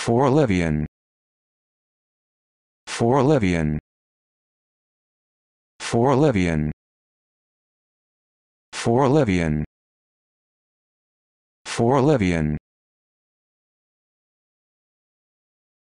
For Olivian. For Olivian. For Olivian. For Olivian. For Olivian.